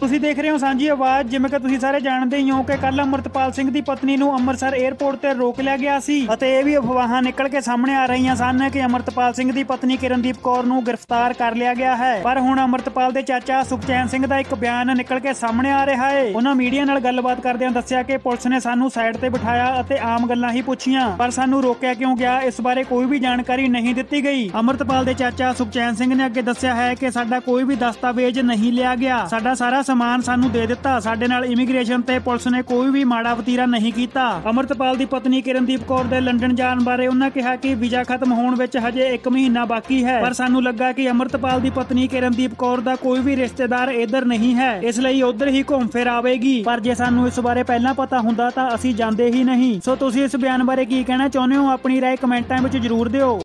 ਤੁਸੀਂ ਦੇਖ ਰਹੇ ਹੋ ਸਾਂਝੀ ਆਵਾਜ਼ ਜਿਵੇਂ ਕਿ ਤੁਸੀਂ ਸਾਰੇ ਜਾਣਦੇ ਹੀ ਹੋ ਕਿ ਕੱਲ ਅਮਰਤਪਾਲ ਸਿੰਘ ਦੀ ਪਤਨੀ ਨੂੰ ਅੰਮ੍ਰਿਤਸਰ 에ਅਰਪੋਰਟ ਤੇ ਰੋਕ ਲਿਆ ਗਿਆ ਸੀ ਅਤੇ ਇਹ ਵੀ ਅਫਵਾਹਾਂ ਨਿਕਲ ਕੇ ਸਾਹਮਣੇ ਆ ਰਹੀਆਂ ਸਨ ਕਿ ਅਮਰਤਪਾਲ ਸਿੰਘ ਦੀ ਪਤਨੀ ਕਿਰਨਦੀਪ ਕੌਰ ਨੂੰ ਗ੍ਰਿਫਤਾਰ ਕਰ ਲਿਆ ਗਿਆ ਹੈ ਪਰ ਹੁਣ ਅਮਰਤਪਾਲ ਦੇ ਚਾਚਾ ਸੁਖਚੈਨ ਸਿੰਘ ਦਾ ਇੱਕ ਬਿਆਨ ਨਿਕਲ ਕੇ ਸਾਹਮਣੇ ਆ ਰਿਹਾ ਹੈ ਉਹਨਾਂ ਮੀਡੀਆ ਨਾਲ ਗੱਲਬਾਤ ਕਰਦਿਆਂ ਦੱਸਿਆ ਕਿ ਪੁਲਿਸ ਨੇ ਸਾਨੂੰ ਸਾਈਡ ਤੇ ਬਿਠਾਇਆ ਅਤੇ ਆਮ ਗੱਲਾਂ ਹੀ ਪੁੱਛੀਆਂ ਪਰ ਸਾਨੂੰ ਰੋਕਿਆ ਕਿਉਂ ਗਿਆ ਇਸ ਬਾਰੇ ਕੋਈ ਵੀ ਜਾਣਕਾਰੀ ਨਹੀਂ ਦਿੱਤੀ ਗਈ ਅਮਰਤਪਾਲ ਦੇ ਚਾਚਾ ਸੁਖਚੈਨ ਸਿੰਘ ਨੇ ਅੱਗੇ ਦੱਸਿਆ ਹੈ ਕਿ ਸਾਡਾ ਕੋਈ ਵੀ ਦਸਤਾਵੇਜ਼ ਨਹੀਂ ਲਿਆ ਗਿਆ ਸਾਡਾ ਸਾਰਾ ਸਮਾਨ ਸਾਨੂੰ ਦੇ ਦਿੱਤਾ ਸਾਡੇ ਨਾਲ ਇਮੀਗ੍ਰੇਸ਼ਨ ਤੇ ਪੁਲਿਸ ਨੇ ਕੋਈ ਵੀ ਮਾੜਾ ਵਤੀਰਾ ਨਹੀਂ ਕੀਤਾ ਅਮਰਤਪਾਲ ਦੀ ਪਤਨੀ ਕਿਰਨਦੀਪ ਕੌਰ ਦੇ ਲੰਡਨ ਜਾਣ ਬਾਰੇ ਉਹਨਾਂ ਕਿਹਾ ਕਿ ਵੀਜ਼ਾ ਖਤਮ ਹੋਣ ਵਿੱਚ ਹਜੇ 1 ਮਹੀਨਾ ਬਾਕੀ ਹੈ ਪਰ ਸਾਨੂੰ ਲੱਗਾ ਕਿ ਅਮਰਤਪਾਲ ਦੀ ਪਤਨੀ ਕਿਰਨਦੀਪ ਕੌਰ ਦਾ ਕੋਈ ਵੀ ਰਿਸ਼ਤੇਦਾਰ ਇੱਧਰ ਨਹੀਂ ਹੈ ਇਸ ਲਈ ਉੱਧਰ ਹੀ ਘੁੰਮ ਫਿਰ ਆਵੇਗੀ ਪਰ ਜੇ ਸਾਨੂੰ ਇਸ ਬਾਰੇ ਪਹਿਲਾਂ ਪਤਾ ਹੁੰਦਾ ਤਾਂ ਅਸੀਂ ਜਾਂਦੇ ਹੀ ਨਹੀਂ ਸੋ ਤੁਸੀਂ ਇਸ ਬਿਆਨ ਬਾਰੇ ਕੀ ਕਹਿਣਾ ਚਾਹੁੰਦੇ ਹੋ ਆਪਣੀ رائے ਕਮੈਂਟਾਂ ਵਿੱਚ ਜ਼ਰੂਰ ਦਿਓ